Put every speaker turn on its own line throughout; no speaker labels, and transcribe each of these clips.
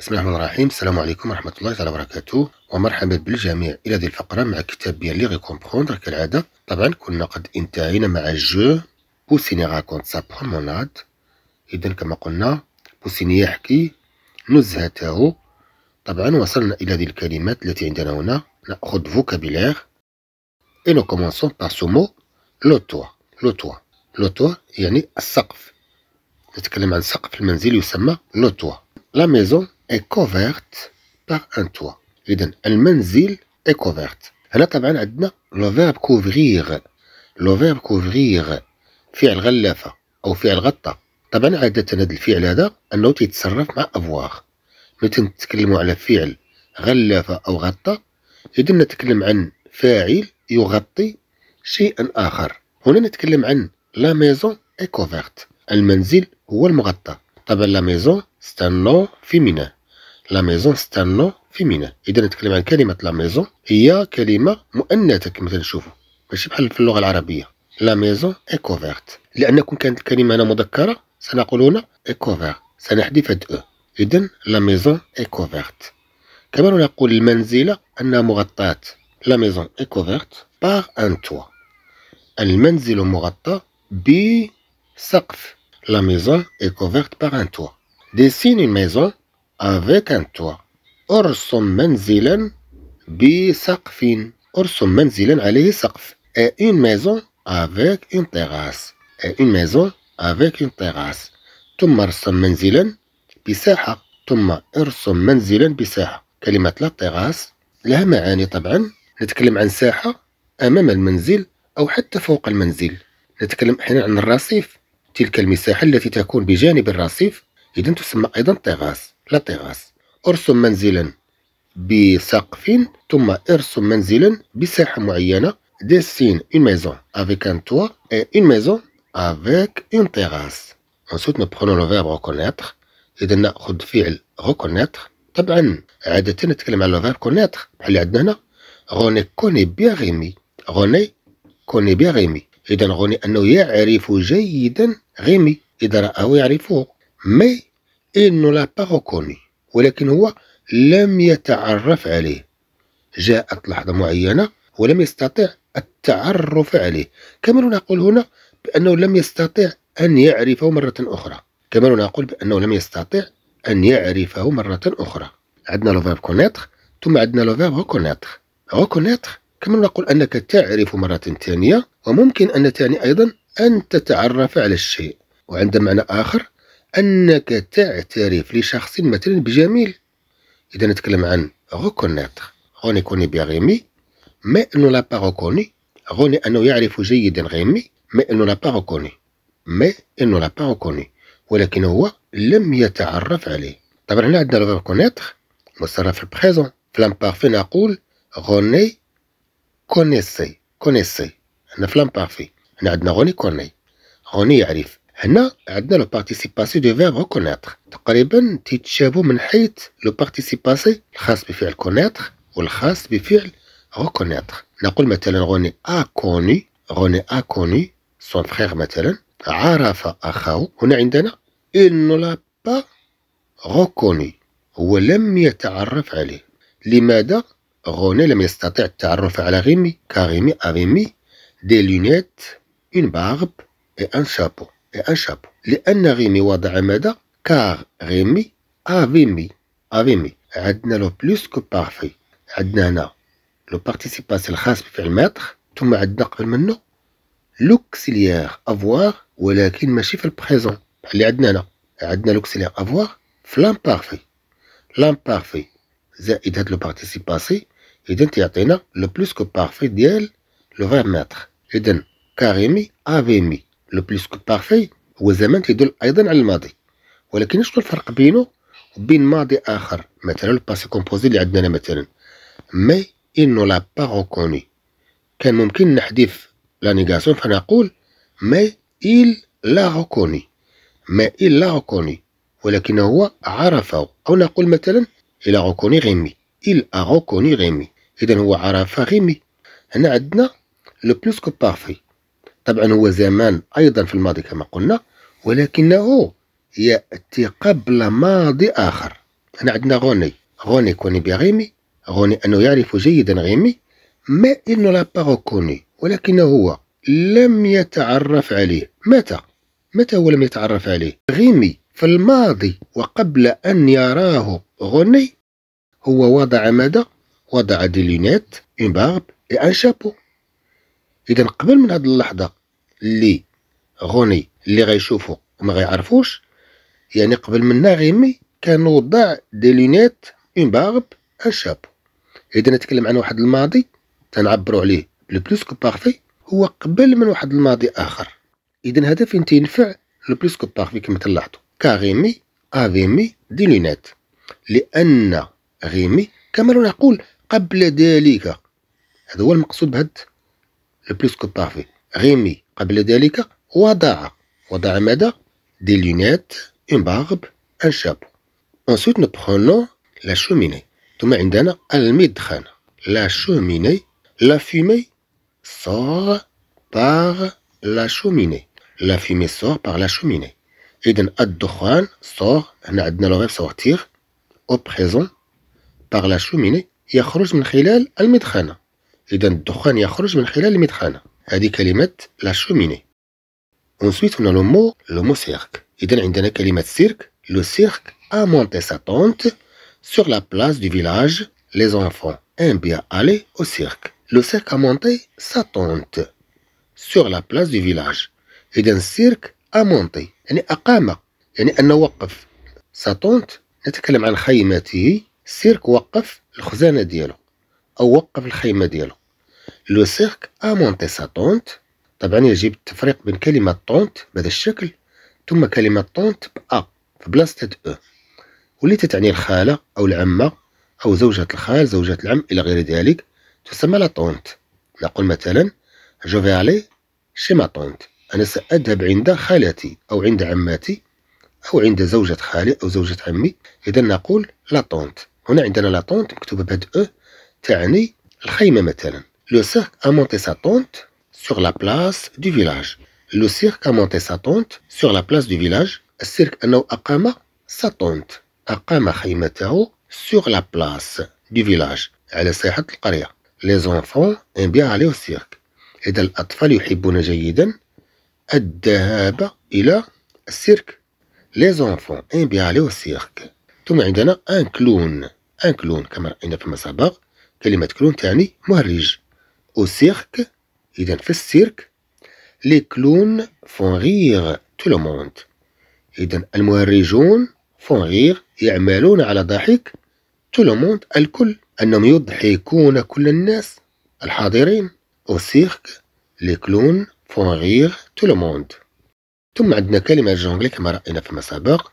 بسم الله الرحمن الرحيم السلام عليكم ورحمة الله تعالى وبركاته ومرحبا بالجميع إلى هذه الفقرة مع كتاب بيان لي غيكومبخوندر كالعادة طبعا كنا قد انتهينا مع جو بوسيني غاكونت سا بروموناد إذا كما قلنا بوسيني يحكي نزهته طبعا وصلنا إلى هذه الكلمات التي عندنا هنا نأخذ فوكابيلير اي نو كومونسون بار سو مو لو توا لو توا يعني السقف نتكلم عن سقف المنزل يسمى لو توا لا ميزون est couverte par un toit اذا المنزل est couverte هنا طبعا عندنا لو فيرب كوفريغ لو فيرب كوفريغ فعل غلافه او فعل غطى طبعا عاده هذا الفعل هذا انه تيتصرف مع افواغ ملي تنتكلموا على فعل غلافة او غطى اذا نتكلم عن فاعل يغطي شيئا اخر هنا نتكلم عن لا ميزون اي كوفيرت المنزل هو المغطى طبعا لا ميزون سي في نون لا ميزون ستانو فيمينان اذا نتكلم عن كلمه لا ميزون هي كلمه مؤنثه كما تنشوفوا ماشي بحال في اللغه العربيه لا ميزون كوفيرت لان كون كانت الكلمه هنا مذكره سنقول هنا كوفير سنحذف هاد او اذا لا ميزون كوفيرت كما نقول المنزله انها مغطاه لا ميزون كوفيرت بار ان توا المنزل مغطى بسقف لا ميزون كوفيرت بار ان توا دي سين ميزون افيك ان توا ارسم منزلا بسقف ارسم منزلا عليه سقف une maison افيك une تيغاس une maison افيك une تيغاس ثم ارسم منزلا بساحة ثم ارسم منزلا بساحة كلمة لا تيغاس لها معاني طبعا نتكلم عن ساحة أمام المنزل أو حتى فوق المنزل نتكلم أحيانا عن الرصيف تلك المساحة التي تكون بجانب الرصيف إذا تسمى أيضا تيغاس تيراس ارسم منزلا بسقف ثم ارسم منزلا بساحة معينة ديسين اون ميزون افيك ان توا اون une افيك اون une terrasse ensuite nous لو le verbe اذا ناخذ فعل ريكونيتر طبعا عادة نتكلم على لو فيرب كونيتر بحال اللي عندنا هنا روني كوني بيان ريمي روني كوني بيان ريمي اذا روني انه يعرف جيدا ريمي اذا راه يعرفه مي إنه لاقاه كوني ولكن هو لم يتعرف عليه جاءت لحظة معينة ولم يستطع التعرف عليه كما نقول هنا بأنه لم يستطع أن يعرفه مرة أخرى كما نقول بأنه لم يستطع أن يعرفه مرة أخرى عندنا لو فيرب كونيتر ثم عندنا لو فيرب ركونيتر ريكونيتر كما نقول أنك تعرف مرة ثانية وممكن أن تعني أيضا أن تتعرف على الشيء وعند معنى آخر أنك تعترف لشخص مثلا بجميل إذا نتكلم عن ريكونيتر رونيكوني بغيمي ما مي لا با ريكوني غوني أنه يعرف جيدا غيمي مي أنو لا با ريكوني أنو أنه لا با ريكوني ولكن هو لم يتعرف عليه طبعا هنا عندنا ريكونيتر مصرف في البريزون في لامبارفي نقول غوني كونيسي كونيسي هنا في لامبارفي هنا عندنا غوني كوني غوني يعرف هنا عندنا لو بارتيسيباسي دو فيرب كونيتر تقريبا تيتشابو من حيث لو بارتيسيباسي الخاص بفعل كونيتر والخاص بفعل ريكونيتر نقول مثلا روني ا كوني غني ا كوني سون فخيغ مثلا عرف اخاه هنا عندنا انو لا با pas هو لم يتعرف عليه لماذا غوني لم يستطع التعرف على ريمي كريمي اريمي دي لونيت اون بارب اي ان شابو اشابو لأن ريمي وضع مدى كار ريمي أفيمي أفيمي عندنا لو بلوس كو بارفي عندنا هنا لو بارتيسيباس الخاص بفعل ماتر ثم عندنا قبل منه لوكسيليير افوار ولكن ماشي في البريزون بحال اللي عندنا هنا عندنا لوكسيليير افوار في لام بارفي زائد هاد لو بارتيسيباسي اذا تيعطينا لو بلوس كو بارفي ديال لو 20 ماتر اذا كاريمي افيمي لو بلوس كو بارفي هو زمان تيدل ايضا على الماضي ولكن شنو الفرق بينه وبين ماضي اخر مثلا الباسي كومبوزي اللي عندنا مثلا مي انو لا با ريكوني كان ممكن نحذف لا نيغاسيون فنقول مي ايل لا ريكوني مي ايل لا ريكوني ولكن هو عرفه او نقول مثلا الى a غيمي Rémi il a reconnu اذا هو عرف غيمي هنا عندنا لو بلوس كو بارفي طبعا هو زمان أيضا في الماضي كما قلنا ولكنه يأتي قبل ماضي آخر هنا عندنا غوني غوني كوني بغيمي غوني أنه يعرف جيدا غيمي ما إنه لا كوني ولكن هو لم يتعرف عليه متى؟ متى هو لم يتعرف عليه؟ غيمي في الماضي وقبل أن يراه غوني هو وضع ماذا؟ وضع دي لينيت اون بارب اي ان شابو إذا قبل من هذه اللحظة اللي غني اللي غيشوفو ما غيعرفوش يعني قبل من غيمي كان وضع دي لونيت اون باغب ان شابو اذا نتكلم عن واحد الماضي تنعبروا عليه لو بلوس كو بارفي هو قبل من واحد الماضي اخر اذا هذا فين تينفع لو بلوس كو بارفي كما تلاحظوا كاغيمي افيمي دي لونيت لان غيمي كما نقول قبل ذلك هذا هو المقصود بهاد لو بلوس كو بارفي غيمي قبل ذلك وضع وضع ماذا des lunettes une barbe un chapeau ensuite nous prenons la cheminée ثم عندنا المدخن la cheminée la fumée sort par la cheminée la fumée sort par la cheminée إذن الدخان sort هنا عندنا لو غير sortir au présent par la cheminée يخرج من خلال المدخنة إذن الدخان يخرج من خلال المدخنة هذه كلمة لا شوميني Ensuite, on a le mot, le mot cirque. إذا عندنا كلمة cirque. Le cirque a monté sa tente sur la place du village. Les enfants aiment bien aller au cirque. Le cirque a monté sa tente sur la place du village. إذا السيرك a monté يعني أقام يعني أنه وقف sa tente نتكلم عن خيمته السيرك وقف الخزانة ديالو أو وقف الخيمة ديالو لو سيرك ا مونتي سا طونت طبعا يجب التفريق بين كلمة طونت بهذا الشكل ثم كلمة طونت بأ في بلاصة أو واللي تتعني الخالة أو العمة أو زوجة الخال زوجة العم إلى غير ذلك تسمى لا طونت نقول مثلا جو في ألي شي ما طونت أنا سأذهب عند خالتي أو عند عماتي أو عند زوجة خالي أو زوجة عمي إذا نقول لا طونت هنا عندنا لا طونت مكتوبة بهاد أو تعني الخيمة مثلا Le cirque a monté sa tente sur la place du village. Le cirque a monté sa tente sur la place du village. Le cirque a أقام sa tente. أقام خيمة sur la place du village على ساحة القرية. Les enfants aiment bien aller au cirque. إذا الأطفال يحبون جيدا الذهاب إلى السيرك. Les enfants aiment bien aller au cirque. ثم عندنا ان كلون ان كلون كما رأينا فيما سبق كلمة كلون تعني مهرج او سيرك إذا في السيرك لي كلون فون ريغ تو لو موند إذا المهرجون فون ريغ يعملون على ضحك تو لو موند الكل أنهم يضحكون كل الناس الحاضرين أو سيرك لي كلون فون ريغ تو لو موند ثم عندنا كلمة جونغلي كما رأينا فيما سبق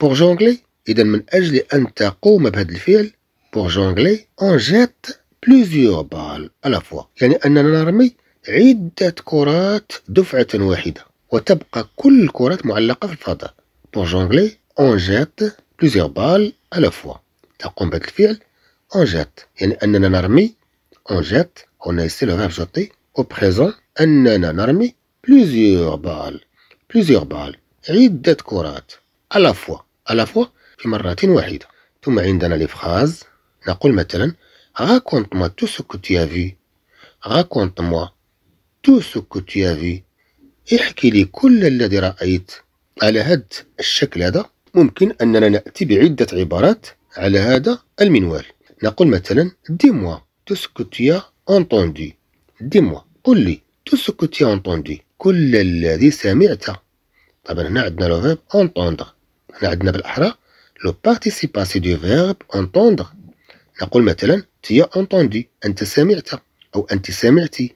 بور جونغلي إذا من أجل أن تقوم بهذا الفعل بور جونغلي أون جيت بلوزيور بال فوا يعني أننا نرمي عدة كرات دفعة واحدة وتبقى كل الكرات معلقة في الفضاء بور جونغلي اون جيت بلوزيور بال فوا تقوم بهذا الفعل اون جيت يعني أننا نرمي اون جيت هنا لو فيرب جوتي او بريزون أننا نرمي بلوزيور بال بلوزيور بال عدة كرات فوا على فوا في مرة واحدة ثم عندنا لي فراز نقول مثلا Raconte-moi tout ce que tu as vu. Raconte-moi tout ce que tu as vu. احكي لي كل الذي رأيت. على هذا الشكل هذا ممكن أننا نأتي بعدة عبارات على هذا المنوال. نقول مثلا dis-moi tout ce que tu as entendu. dis-moi قل لي tout ce que tu as entendu. كل الذي سمعته. طبعا هنا عندنا لو فيرب entendre. هنا عندنا بالأحرى لو بارتيسيباسي دو فيرب entendre. نقول مثلا تي اونتوندي انت سمعت او انت سمعتي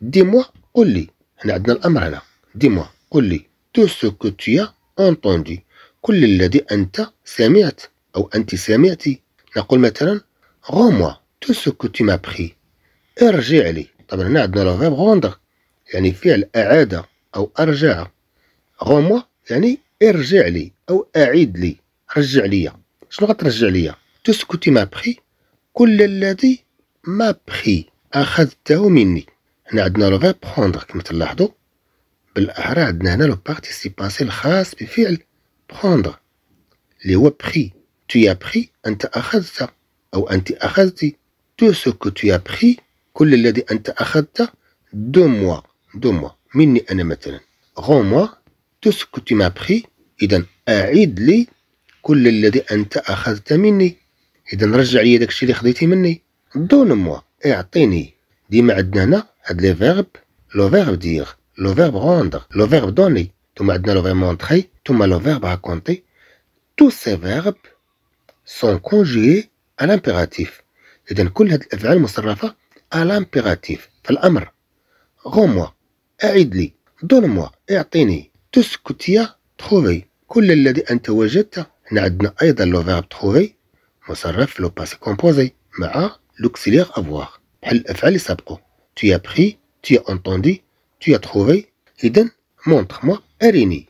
دي موا قل لي هنا عندنا الامر هنا دي موا قل لي تو سو كو تي اونتوندي كل الذي انت سمعت او انت سمعتي نقول مثلا غوموا تو سو كو تي ما بخي ارجع لي طبعا هنا عندنا لو فيرب غوندر يعني فعل اعاد او ارجع غوموا يعني ارجع لي او اعيد لي رجع ليا شنو غترجع ليا تو سو تي ما بخي كل الذي ما بخي أخذته مني هنا عندنا لو فيرب بخوندغ كما تلاحظوا بالأحرى عندنا هنا لو بارتيسيباسي الخاص بفعل بخوندغ اللي هو بخي تو يا بخي أنت أخذت أو أنت اخذتي تو ce que tu بخي كل الذي أنت اخذت دو موا دو موا مني أنا مثلا غو موا تو ce que ما بخي إذا أعيد لي كل الذي أنت أخذت مني اذا رجع ليا داكشي اللي خديتي مني دون موا اعطيني إيه، ديما عندنا هنا هاد لي فيرب لو فيرب دير لو فيرب روندر لو فيرب دوني ثم عندنا لو فيرب مونتري ثم لو فيرب راكونتي تو سي فيرب سون كونجيي ا لامبيراتيف اذا كل هاد الافعال المصرفه ا لامبيراتيف فالامر غوموا اعد لي دون موا اعطيني تسكتيا تخوفي كل الذي انت وجدته هنا عندنا ايضا لو فيرب تخوفي Moussaraf, l'opasse composée. Maa, l'auxiliaire avoir. Les effets précédents. Tu as pris, tu as entendu, tu as trouvé. Donc, montre-moi. Arini,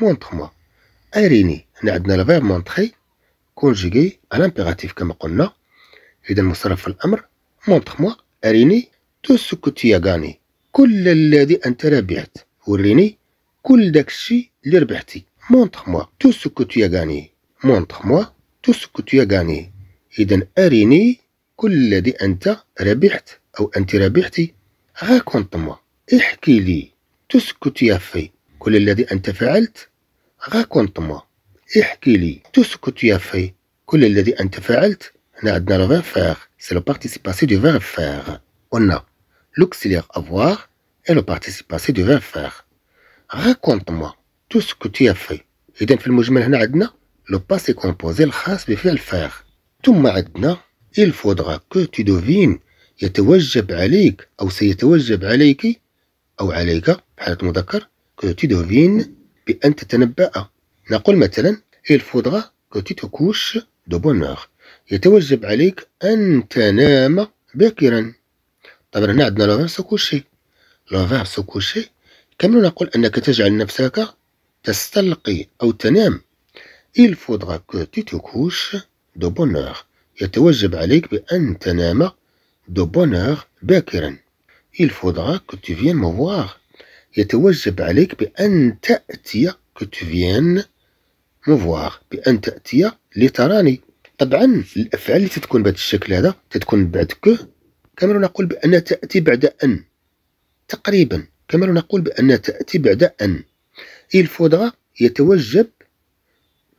montre-moi. Arini, nous avons le verbe montrer, conjugué à l'impératif comme nous l'avons dit. Donc, Moussaraf, Montre-moi, Arini, tout ce que tu as gagné. Tout ce Arini, tout ce que Montre-moi tout ce que tu as gagné. Montre-moi. تسكت يا غاني إذن أريني كل الذي أنت ربحت أو أنت ربحتي راكونت موا احكي لي تسكت يا في كل الذي أنت فعلت راكونت موا احكي لي تسكت يا في كل الذي أنت فعلت هنا عندنا لو فيرب فار سي لو بارتيسيباسي دو فيرب فار قلنا لوكسيليغ افوار اي لو بارتيسيباسي دو فيرب فار راكونت موا تسكت يا في إذا في المجمل هنا عندنا لو باسي كومبوزي الخاص بفعل فاعل ثم عندنا il faudra que tu devines يتوجب عليك أو سيتوجب عليك أو عليك بحالة مذكر que tu devines بأن تتنبأ نقول مثلا il faudra que tu te couches de bonne heure يتوجب عليك أن تنام باكرا طبعا هنا عندنا لو كوشي لو لوفان كوشي كما نقول أنك تجعل نفسك تستلقي أو تنام il faudra que tu te couches de bonne heure. يتوجب عليك بأن تنام de bonne heure باكرا. Il faudra que tu viennes me voir. يتوجب عليك بأن تأتي que tu viennes me voir. بأن تأتي لتراني. طبعا الأفعال اللي تتكون بهذا الشكل هذا تتكون بعد كو كما نقول بأن تأتي بعد أن تقريبا كما نقول بأن تأتي بعد أن. Il faudra يتوجب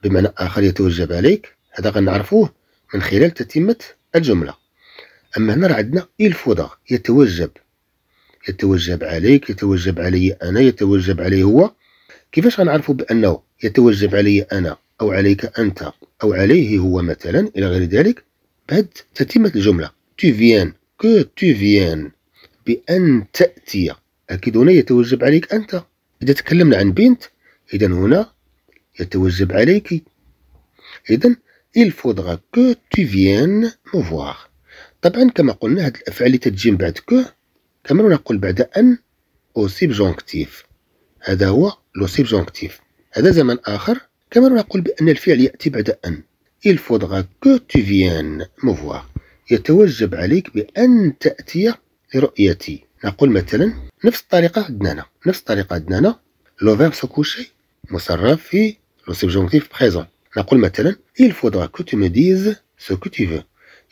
بمعنى آخر يتوجب عليك هذا غنعرفوه من خلال تتمة الجملة أما هنا راه عندنا إل يتوجب يتوجب عليك يتوجب علي أنا يتوجب عليه هو كيفاش غنعرفوا بأنه يتوجب علي أنا أو عليك أنت أو عليه هو مثلا إلى غير ذلك بهذه تتمة الجملة tu viens que tu viens بأن تأتي أكيد هنا يتوجب عليك أنت إذا تكلمنا عن بنت إذا هنا يتوجب عليك إذا il faudra que tu viennes me voir طبعا كما قلنا هاد الأفعال اللي تتجي من بعد كو كما نقول بعد أن أو سيبجونكتيف هذا هو لو سيبجونكتيف هذا زمن آخر كما نقول بأن الفعل يأتي بعد أن il faudra que tu viennes me voir يتوجب عليك بأن تأتي لرؤيتي نقول مثلا نفس الطريقة عندنا نفس الطريقة عندنا لو فيرب كوشي مصرف في Le subjonctif présent. نقول مثلا Il faudra que tu me dises ce que tu veux.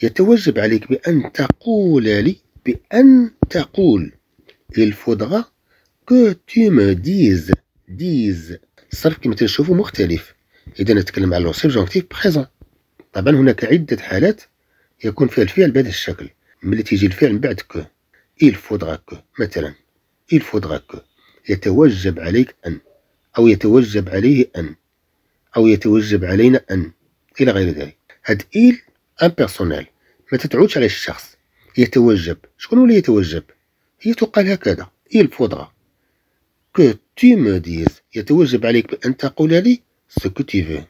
يتوجب عليك بأن تقول لي بأن تقول Il faudra que tu me dises dises الصرف كما تشوفوا مختلف إذا نتكلم على لو بريزون طبعا هناك عدة حالات يكون فيها الفعل بهذا الشكل ملي تيجي الفعل من بعد كو il faudra que مثلا il faudra que يتوجب عليك أن أو يتوجب عليه أن أو يتوجب علينا أن إلى غير ذلك هاد إيل بيرسونيل ما تتعودش على الشخص يتوجب شكون اللي يتوجب هي تقال هكذا إيل فودرا كو تي مو ديز يتوجب عليك بأن تقول لي سو كو تي فو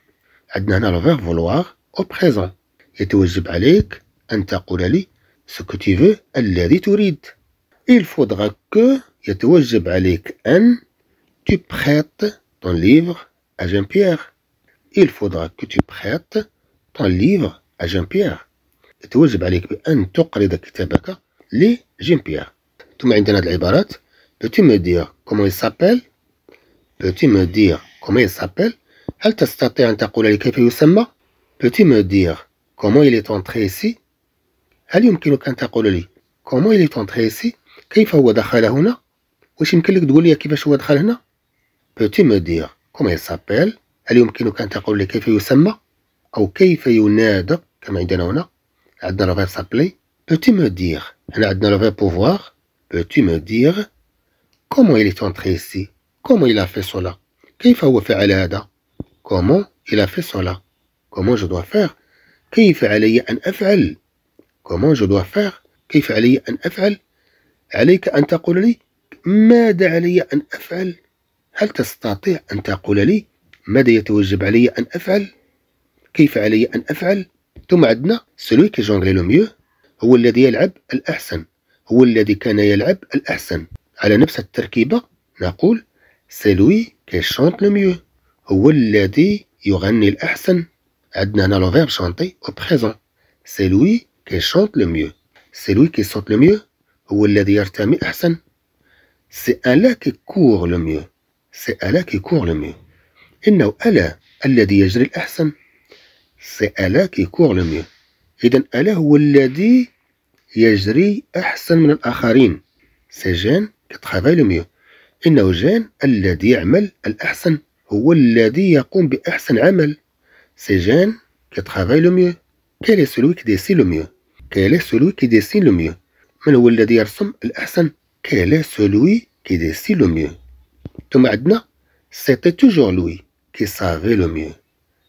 عندنا هنا فيغ فولواغ أو بريزون يتوجب عليك أن تقول لي سو كو تي فو الذي تريد إيل فودرا كو يتوجب عليك أن تو prêtes طون ليفغ ا jean Jean-Pierre. il faudra que tu prêtes ton livre à Jean-Pierre توجب عليك بأن تقرض كتابك لجيم بيير ثم عندنا هذه العبارات peux-tu me dire comment il s'appelle peux-tu me dire comment il s'appelle هل تستطيع أن تقول لي كيف يسمى peux-tu me dire comment il est entré ici هل يمكنك أن تقول لي comment il est entré ici كيف هو دخل هنا واش يمكن لك تقول لي كيفاش هو دخل هنا peux-tu me dire comment il s'appelle هل يمكنك أن تقول لي كيف يسمى أو كيف ينادى كما عندنا هنا عندنا لو فيرب سابلي بوتي مو دير هنا عندنا لو فيرب بوفوار بوتي مو دير كومون إلي تونتخي est كومون إلا في il كيف هو فعل هذا كومون إلا في صولا كومون جو دوا فيغ كيف علي أن أفعل كومون جو دوا فيغ كيف علي أن أفعل عليك أن تقول لي ماذا علي أن أفعل هل تستطيع أن تقول لي ماذا يتوجب علي أن أفعل كيف علي أن أفعل ثم عندنا سلوي كي جونغلي لو ميو هو الذي يلعب الأحسن هو الذي كان يلعب الأحسن على نفس التركيبة نقول سلوي كي شونت لو ميو هو الذي يغني الأحسن عندنا هنا لو فيرب شونتي أو بريزون سلوي كي شونت لو ميو سلوي كي صوت لو ميو هو الذي يرتمي أحسن سي ألا كي كور لو ميو سي ألا كي كور لو ميو إنه ألا الذي يجري الأحسن سي ألا كي كور لو ميو إذا ألا هو الذي يجري أحسن من الآخرين سي جان كي ترافاي لو ميو إنه جان الذي يعمل الأحسن هو الذي يقوم بأحسن عمل سي جان كي ترافاي لو ميو كيلي سلوي كي ديسين لو ميو كيلي سلوي كي ديسين لو ميو من هو الذي يرسم الأحسن كيلي سلوي كي ديسين لو ميو ثم عندنا سيتي توجور لوي qui savait le mieux.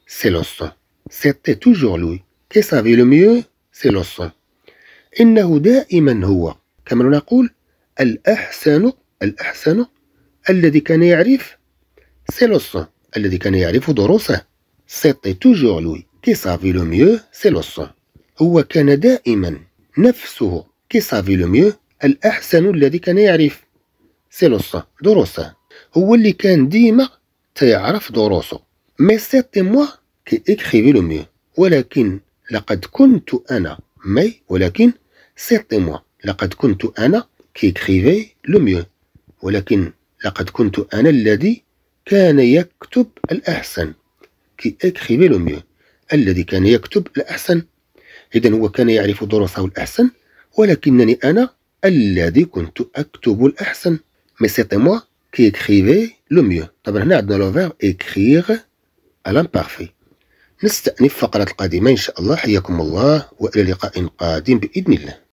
C'est le sang. C'était toujours lui. Qui savait le mieux C'est le sang. إنه دائما هو كما نقول الأحسن الأحسن الذي كان يعرف c'est le sang الذي كان يعرف دروسه c'était toujours lui qui savait le mieux c'est le sang هو كان دائما نفسه qui savait le mieux الأحسن الذي كان يعرف c'est le sang دروسه هو اللي كان ديما تيعرف دروسه مي سيتي موا كي اكريفي لو ميو ولكن لقد كنت انا مي ولكن سيتي موا لقد كنت انا كي اكريفي لو ميو ولكن لقد كنت انا الذي كان يكتب الاحسن كي اكريفي لو ميو الذي كان يكتب الاحسن اذا هو كان يعرف دروسه الاحسن ولكنني انا الذي كنت اكتب الاحسن مي سيتي موا كي اكريفي لو ميو طبعا هنا عندنا لو فيرب اكريغ على امبارفي نستأنف فقرة القادمة إن شاء الله حياكم الله وإلى لقاء قادم بإذن الله